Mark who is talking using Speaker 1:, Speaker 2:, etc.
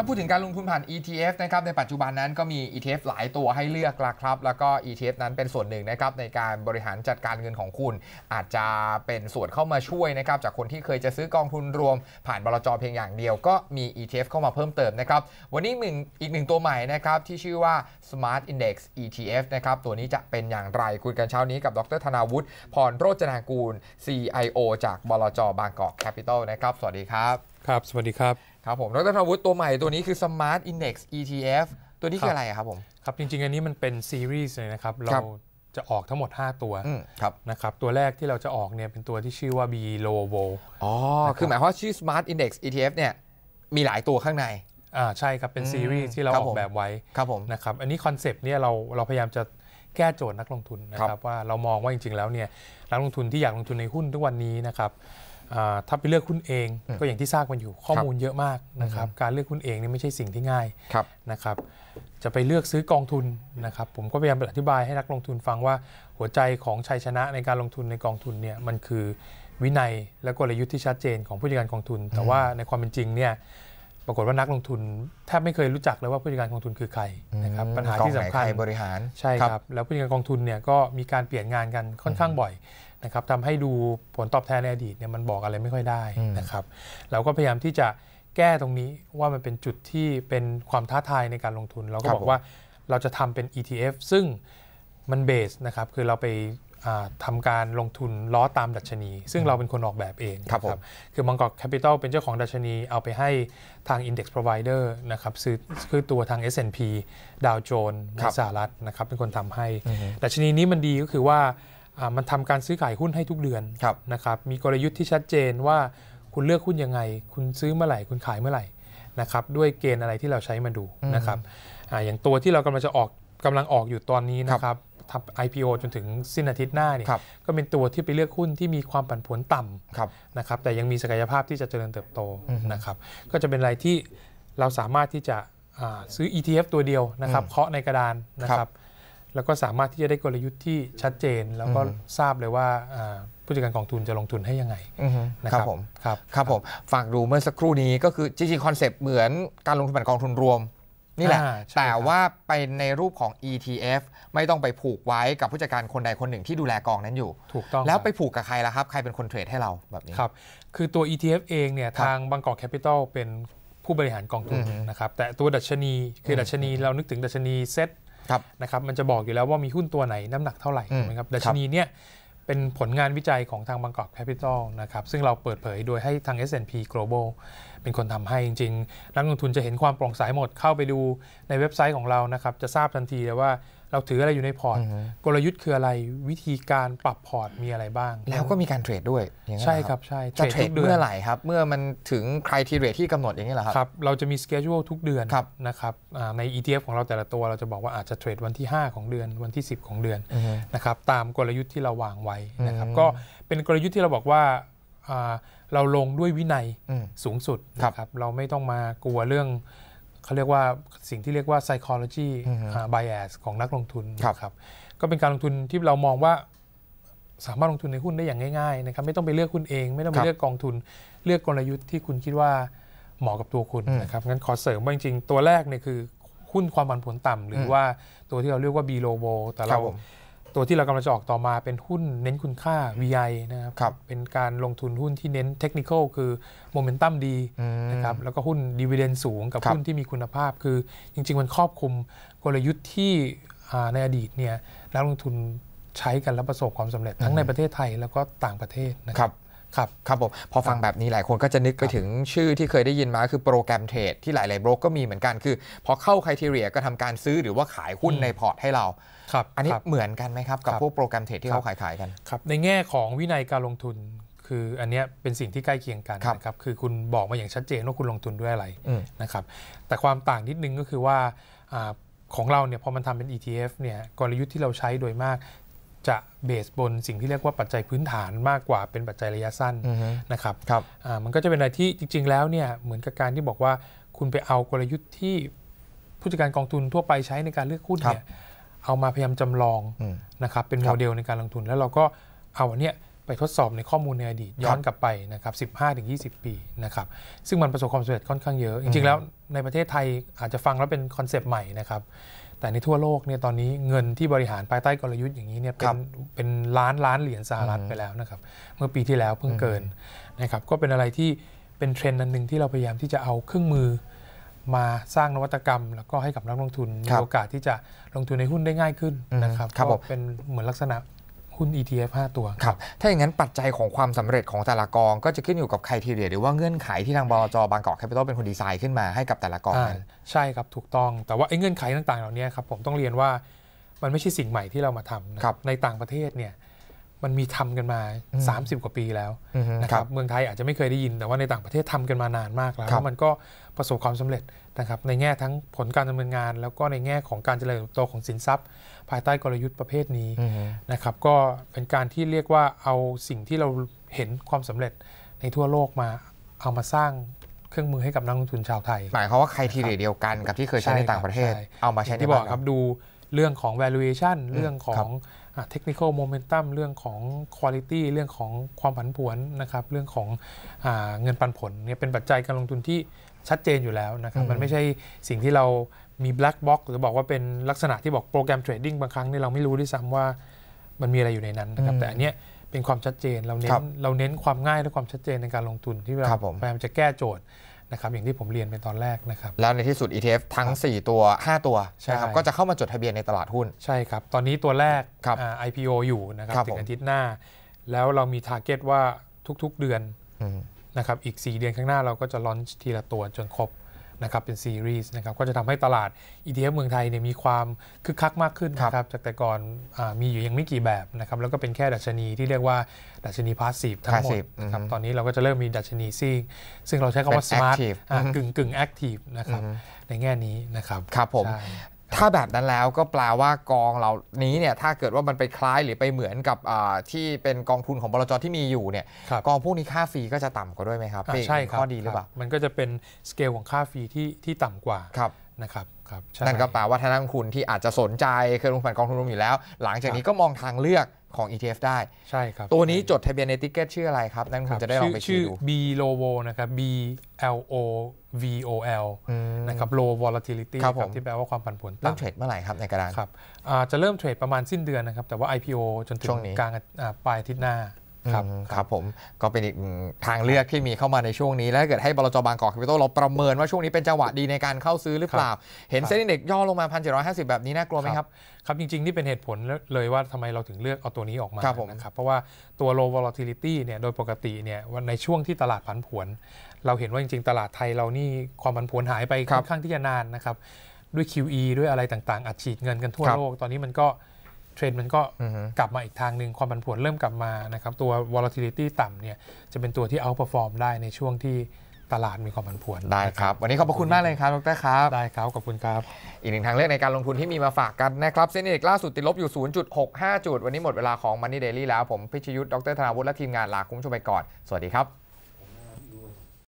Speaker 1: ถ้าพูดถึงการลงทุนผ่าน ETF นะครับในปัจจุบันนั้นก็มี ETF หลายตัวให้เลือกละครับ แล้วก็ ETF นั้นเป็นส่วนหนึ่งนะครับในการบริหารจัดการเงินของคุณ อาจจะเป็นส่วนเข้ามาช่วยนะครับจากคนที่เคยจะซื้อกองทุนรวมผ่านบลจเพียงอย่างเดียวก็มี ETF เข้ามาเพิ่มเติมนะครับ วันนี้มึงอีกหนึ่งตัวใหม่นะครับที่ชื่อว่า Smart Index ETF นะครับตัวนี้จะเป็นอย่างไรคุยกันเช้านี้กับดรธนาวุฒิพรโรจนากูล CIO จากบลจบางกอกแคปิตอลนะครับสวัสดีครับครับ สวัสดีครับครับผมดรธนวุฒิตัวใหม่ตัวนี้คือ Smart Index ETF ตัวนี้คืออะไรครับผม
Speaker 2: ครับ จริงๆ อันนี้มันเป็นซีรีส์เลยนะครับเราจะออกทั้งหมด 5 ตัวครับนะครับตัวแรกที่เราจะออกเนี่ยเป็นตัวที่ชื่อว่า B Low v o อ๋อ คือหมายความว่าชื่อ Smart Index ETF เนี่ยมีหลายตัวข้างในอ่าใช่ครับเป็นซีรีส์ที่เราออกแบบไว้ ครับผมนะครับอันนี้คอนเซปต์เนี่ยเราเราพยายามจะแก้โจทย์นักลงทุนนะครับว่าเรามองว่าจริง ๆ แล้วเนี่ยนักลงทุนที่อยากลงทุนในหุ้นทุกวันนี้นะครับถ้าไปเลือกคุณเองก็อย่างที่ทราบกันอยู่ข้อมูลเยอะมากนะครับการเลือกคุณเองนี่ไม่ใช่สิ่งที่ง่ายนะครับจะไปเลือกซื้อกองทุนนะครับผมก็พยายามอธิบายให้นักลงทุนฟังว่า หัวใจของชัยชนะในการลงทุนในกองทุนเนี่ยมันคือวินัยและกลยุทธ์ที่ชัดเจน ของผู้จัดการกองทุน แต่ว่าในความเป็นจริงเนี่ยปรากฏว่านักลงทุนแทบไม่เคยรู้จักเลยว่าผู้จัดการกองทุนคือใครนะครับปัญหาที่สำคัญบริหารใช่ครับ แล้วผู้จัดการกองทุนเนี่ยก็มีการเปลี่ยนงานกันค่อนข้างบ่อยนะครับทำให้ดูผลตอบแทนในอดีตเนี่ยมันบอกอะไรไม่ค่อยได้นะครับเราก็พยายามที่จะแก้ตรงนี้ว่ามันเป็นจุดที่เป็นความท้าทายในการลงทุน เราก็บอกว่าเราจะทำเป็น ETF ซึ่งมันเบสนะครับคือเราไปทำการลงทุนล้อตามดัชนี ซึ่งเราเป็นคนออกแบบเองครับรบคือมังกรแคปิตอลเป็นเจ้าของดัชนีเอาไปให้ทาง Index Provider นะครับซื้อคือตัวทาง S&P ดาวโจนส์นสหรัฐนะครับ เป็นคนทำให้ดัชนีนี้มันดีก็คือว่ามันทำการซื้อขายหุ้นให้ทุกเดือนนะครับ มีกลยุทธ์ที่ชัดเจนว่าคุณเลือกหุ้นยังไง คุณซื้อเมื่อไหร่ คุณขายเมื่อไหร่นะครับ ด้วยเกณฑ์อะไรที่เราใช้มาดูนะครับออย่างตัวที่เรากำลังจะออกกำลังออกอยู่ตอนนี้นะครับทำ IPO จนถึงสิ้นอาทิตย์หน้าเนี่ยก็เป็นตัวที่ไปเลือกหุ้นที่มีความผันผวนต่ำนะครับ แต่ยังมีศักยภาพที่จะเจริญเติบโตนะครับ ก็จะเป็นอะไรที่เราสามารถที่จะซื้อ ETF ตัวเดียวนะครับเคาะในกระดานนะครับรบแล้วก็สามารถที่จะได้กลยุทธ์ที่ชัดเจน แล้วก็ทราบเลยว่าผู้จัดการกองทุนจะลงทุนให้ยังไงนะครับผมครับ
Speaker 1: ครับผมฝากดูเมื่อสักครู่นี้ก็คือ จริงๆ คอนเซปต์เหมือนการลงทุนแบบกองทุนรวม นี่แหละ แต่ว่าไปในรูปของ ETF ไม่ต้องไปผูกไว้กับผู้จัดการคนใดคน
Speaker 2: หนึ่งที่ดูแลกองนั้นอยู่ถูกต้องแล้วไปผูกกับใครล่ะครับใครเป็นคนเทรดให้เราแบบนี้ครับคือตัว ETF เองเนี่ยทางบางกอกแคปิตอลเป็นผู้บริหารกองทุนนะครับแต่ตัวดัชนี คือดัชนีเรานึกถึงดัชนีเซ็ตนะครับมันจะบอกอยู่แล้วว่ามีหุ้นตัวไหนน้ำหนักเท่าไหร่ไหมครับดัชนีเนี่ยเป็นผลงานวิจัยของทางบางกอกแคปิตอลนะครับซึ่งเราเปิดเผยโดยให้ทาง S&P Global เป็นคนทำให้จริง ๆ นักลงทุนจะเห็นความโปร่งใสหมดเข้าไปดูในเว็บไซต์ของเรานะครับจะทราบทันทีเลยว่าเราถืออะไรอยู่ในพอร์ตกลยุทธ์คืออะไรวิธีการปรับพอร์ตมีอะไรบ้าง แล้วก็มีการเทรดด้วย
Speaker 1: ใช่ครับใช่จะเทรดเมื่อไหร่ครับ เมื่อมันถึงใครทีเรทที่กำหนดอย่างนี้เหรอครับครับ
Speaker 2: เราจะมีสเกจ u ลทุกเดือนนะครับใน ETF ของเราแต่ละตัวเราจะบอกว่าอาจจะเทรดวันที่ 5 ของเดือนวันที่ 10 ของเดือนนะครับตามกลยุทธ์ที่เราวางไว้นะครับก็เป็นกลยุทธ์ที่เราบอกว่าเราลงด้วยวินัยสูงสุดนะครับเราไม่ต้องมากลัวเรื่องเขาเรียกว่าสิ่งที่เรียกว่า psychology bias ของนักลงทุนครับก็เป็นการลงทุนที่เรามองว่าสามารถลงทุนในหุ้นได้อย่างง่ายๆนะครับไม่ต้องไปเลือกคุณเอง ไม่ต้องไปเลือกกองทุน เลือกกลยุทธ์ที่คุณคิดว่าเหมาะกับตัวคุณนะครับงั้นขอเสริมว่าจริงๆ ตัวแรกเนี่ยคือหุ้นความผันผวนต่ำ หรือว่าตัวที่เราเรียกว่า b l o w แต่เราตัวที่เรากำลังจะออกต่อมาเป็นหุ้นเน้นคุณค่า VI นะครับรบเป็นการลงทุนหุ้นที่เน้นเทคนิคอลคือโมเมนตัมดีนะครับแล้วก็หุ้นดีเวเดนสูงกับหุ้นที่มีคุณภาพ คือจริง ๆ มันครอบคลุมกลยุทธ์ที่ในอดีตเนี่ยนักลงทุนใช้กันและประสบความสำเร็จทั้งในประเทศไทยแล้วก็ต่างประเทศ
Speaker 1: นะครับครับครับผม พอฟังแบบนี้หลายคนก็จะนึกไปถึงชื่อที่เคยได้ยินมาคือโปรแกรมเทรดที่หลาย ๆ โบรกก็มีเหมือนกันคือพอเข้าคุณทีเรียก็ทำการซื้อหรือว่าขายหุ้นในพอร์ตให้เราครับ อันนี้เหมือน
Speaker 2: กันไหมครับกับพวกโปรแกรมเทรดที่เขาขายขายกันครับในแง่ของวินัยการลงทุนคืออันนี้เป็นสิ่งที่ใกล้เคียงกันนะครับคือคุณบอกมาอย่างชัดเจนว่าคุณลงทุนด้วยอะไรนะครับแต่ความต่างนิดนึงก็คือว่าของเราเนี่ยพอมันทำเป็น ETF เนี่ยกลยุทธ์ที่เราใช้โดยมากจะเบสบนสิ่งที่เรียกว่าปัจจัยพื้นฐานมากกว่าเป็นปัจจัยระยะสั้นนะครับรบมันก็จะเป็นอะไรที่จริงๆแล้วเนี่ยเหมือนกับการที่บอกว่าคุณไปเอากลยุทธ์ที่ผู้จัดการกองทุนทั่วไปใช้ในการเลือกหุ้นเนี่ยเอามาพยายามจำลองนะครับเป็นโมเดลในการลงทุนแล้วเราก็เอาอันเนี้ยไปทดสอบในข้อมูลในอดีตย้อนกลับไปนะครับ15-20 ปีนะครับซึ่งมันประสบความสำเร็จค่อนข้างเยอะจริงๆแล้วในประเทศไทยอาจจะฟังแล้วเป็นคอนเซปต์ใหม่นะครับแต่ในทั่วโลกเนี่ยตอนนี้เงินที่บริหารภายใต้กลยุทธ์อย่างนี้เนี่ยเป็นเป็นล้านล้านเหรียญสหรัฐไปแล้วนะครับเมื่อปีที่แล้วเพิ่งเกินนะครับก็เป็นอะไรที่เป็นเทรนด์นันหนึ่งที่เราพยายามที่จะเอาเครื่องมือ มาสร้างนวัตกรรม แล้วก็ให้กับนักลงทุนมีโอกาสที่จะลงทุนในหุ้นได้ง่ายขึ้นนะครับก็เป็นเหมือนลักษณะุ้น ETF 5 ตัว ครับ
Speaker 1: ถ้าอย่างนั้นปัจจัยของความสำเร็จของแต่ละกอง ก็จะขึ้นอยู่กับใครทีเดียหรือว่าเงื่อนไข
Speaker 2: ที่ทางบลจบางกอกแคปิตอลเป็นคนดีไซน์ขึ้นมาให้กับแต่ละกองอใช่ครับถูกต้อง แต่ว่าไอ้เงื่อนไขต่าง ๆ เหล่านี้ครับผมต้องเรียนว่ามันไม่ใช่สิ่งใหม่ที่เรามาทำนะ ในต่างประเทศเนี่ยมันมีทำกันมา 30 กว่าปีแล้วนะครับเมืองไทยอาจจะไม่เคยได้ยิน แต่ว่าในต่างประเทศทำกันมานานมากแล้วมันก็ประสบความสำเร็จนะครับในแง่ทั้งผลการดำเนินงาน แล้วก็ในแง่ของการเจริญเติบโตของสินทรัพย์ ภายใต้กลยุทธ์ประเภทนี้นะครับก็เป็นการที่เรียกว่าเอาสิ่งที่เราเห็นความสำเร็จในทั่วโลกมาเอามาสร้างเครื่องมือให้กับนักลงทุนชาวไทยหมายควา
Speaker 1: มว่าใครทีเดียวกันกับที่เคยใช้ในต่างประเทศ เอามาใช้ที่บอกครับ
Speaker 2: ดูเรื่องของ valuation เรื่องของ technical momentum เรื่องของ quality เรื่องของความผันผวนนะครับ เรื่องของเงินปันผลเนี่ยเป็นปัจจัยการลงทุนที่ชัดเจนอยู่แล้วนะครับมันไม่ใช่สิ่งที่เรามี black box หรือบอกว่าเป็นลักษณะที่บอกโปรแกรมเทรดดิ้งบางครั้งเนี่ยเราไม่รู้ด้วยซ้ำว่ามันมีอะไรอยู่ในนั้นนะครับแต่อันเนี้ยเป็นความชัดเจนเราเน้นเราเน้นความง่ายและความชัดเจนในการลงทุนที่เราพยายามจะแก้โจทย์นะครับอย่างที่ผมเรียนไปตอนแรกนะครับ
Speaker 1: แล้วในที่สุด ETF ทั้ง 4 ตัว 5 ตัวใช่ครับก็จะเข
Speaker 2: ้ามาจดทะเบียนในตลาดหุ้นใช่ครับ ตอนนี้ตัวแรกร IPO อยู่นะครับถึงอาทิตย์หน้า แล้วเรามีทาร์เก็ตว่าทุกๆเดือนนะครับอีก 4 เดือนข้างหน้าเราก็จะลอนทีละตัวจนครบนะครับเป็นซีรีส์นะครับก็จะทำให้ตลาด ETF เมืองไทยเนี่ยมีความคึกคักมากขึ้นนะครับจากแต่ก่อนอมีอยู่ยังไม่กี่แบบนะครับแล้วก็เป็นแค่ดัชนีที่เรียกว่าดัชนีพาสซีฟทั้งหมดนะครับตอนนี้เราก็จะเริ่มมีดัชนีซีซึ่งเราใช้คำว่าสมาร์ทกึ่งกึ่งแอคทีฟนะครับในแง่นี้นะครับครับผม
Speaker 1: ถ้าแบบนั้นแล้วก็แปลว่ากองเหล่านี้เนี่ยถ้าเกิดว่ามันไปคล้ายหรือไปเหมือนกับที่เป็นกองทุนของบลจที่มีอยู่เนี่ยกองพวกนี้ค่าฟรีก็จะต่ำกว่าด้วยไหมครับใช่ข้อดีหรือเปล่ามันก็จะเป็นสเกลของค่าฟรีที่ที่ต่ำกว่าครับนะครับครับนั่นก็แปลว่าท่านักลงทุนที่อาจจะสนใจเคยลงทุนกองทุนรวมอยู่แล้ว หลังจากนี้ก็มองทางเลือกของ ETF ได้ใช่ครับตัวนี้จดทะเบียนในติ๊กเก็ตชื่ออะไรครับ นั่นคุณจะได้ลองไปชื่
Speaker 2: อดู B Lovo นะครับ B L O V O L นะครับ Low Volatility ครับที่แปลว่าความผันผวนเริ่มเทรดเมื่อไหร่ครับ ในกระดานครับจะเริ่มเทรดประมาณสิ้นเดือนนะครับแต่ว่า IPO จนถึงกลางปลายอาทิตย์หน้าครับ
Speaker 1: ครับผมก็เป็นอีกทางเลือกที่มีเข้ามาในช่วงนี้ แล้วถ้าเกิดให้บลจบางกอกแคปิตอลเราประเมินว่าช่วงนี้เป็นจังหวะดีในการเข้าซื้อหรือเปล่าเห็นเซ็นดิเ
Speaker 2: ด็กย่อลงมา 1750 แบบนี้น่ากลัวไหมครับครับจริงๆ นี่เป็นเหตุผลเลยว่าทำไมเราถึงเลือกเอาตัวนี้ออกมานะครับเพราะว่าตัว low volatility เนี่ยโดยปกติเนี่ยในช่วงที่ตลาดผันผวนเราเห็นว่าจริง ๆตลาดไทยเรานี่ความผันผวนหายไปค่อนข้างที่จะนานนะครับด้วย QE ด้วยอะไรต่างๆอัดฉีดเงินกันทั่วโลกตอนนี้มันก็เทรนด์มันก็กลับมาอีกทางหนึ่งความผันผวนเริ่มกลับมานะครับ ตัว volatility ต่ำเนี่ย จะเป็นตัวที่ outperform ได้ในช่วงที่ตลาดมีความผันผวน ได้ครับ วันนี้ขอบพระคุณมากเลยครับดรครับ ได้ครับ ขอบคุณครับ
Speaker 1: อีกหนึ่งทางเลือกในการลงทุนที่มีมาฝากกันนะครับเซ็นเอกล่าสุดติดลบอยู่ 0.65 จุด วันนี้หมดเวลาของ Money Daily แล้วผมพิชยุทธ์ดรธนาวุฒิและทีมงานลาคุณผู้ชมไปก่อนสวัสดีครับ